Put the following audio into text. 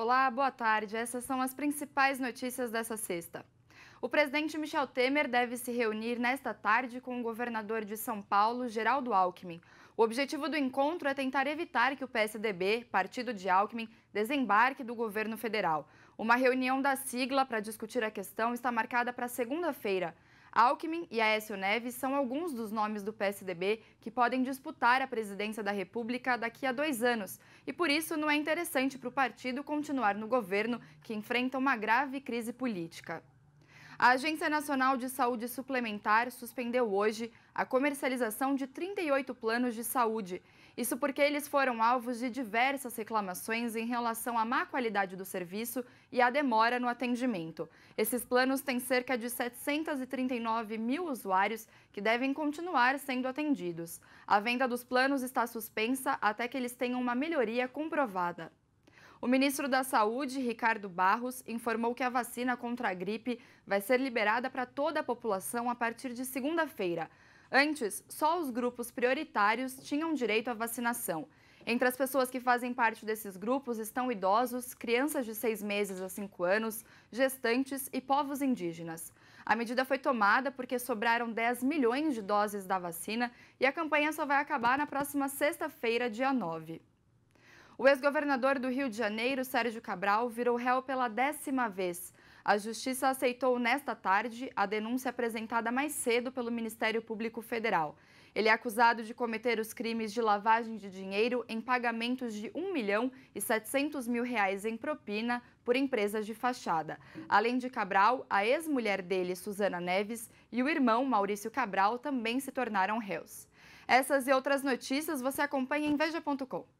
Olá, boa tarde. Essas são as principais notícias dessa sexta. O presidente Michel Temer deve se reunir nesta tarde com o governador de São Paulo, Geraldo Alckmin. O objetivo do encontro é tentar evitar que o PSDB, partido de Alckmin, desembarque do governo federal. Uma reunião da sigla para discutir a questão está marcada para segunda-feira. Alckmin e Aécio Neves são alguns dos nomes do PSDB que podem disputar a presidência da República daqui a dois anos. E por isso não é interessante para o partido continuar no governo que enfrenta uma grave crise política. A Agência Nacional de Saúde Suplementar suspendeu hoje a comercialização de 38 planos de saúde. Isso porque eles foram alvos de diversas reclamações em relação à má qualidade do serviço e à demora no atendimento. Esses planos têm cerca de 739 mil usuários que devem continuar sendo atendidos. A venda dos planos está suspensa até que eles tenham uma melhoria comprovada. O ministro da Saúde, Ricardo Barros, informou que a vacina contra a gripe vai ser liberada para toda a população a partir de segunda-feira. Antes, só os grupos prioritários tinham direito à vacinação. Entre as pessoas que fazem parte desses grupos estão idosos, crianças de 6 meses a 5 anos, gestantes e povos indígenas. A medida foi tomada porque sobraram 10 milhões de doses da vacina e a campanha só vai acabar na próxima sexta-feira, dia 9. O ex-governador do Rio de Janeiro, Sérgio Cabral, virou réu pela décima vez. A Justiça aceitou nesta tarde a denúncia apresentada mais cedo pelo Ministério Público Federal. Ele é acusado de cometer os crimes de lavagem de dinheiro em pagamentos de 1 milhão e 700 mil reais em propina por empresas de fachada. Além de Cabral, a ex-mulher dele, Suzana Neves, e o irmão, Maurício Cabral, também se tornaram réus. Essas e outras notícias você acompanha em veja.com.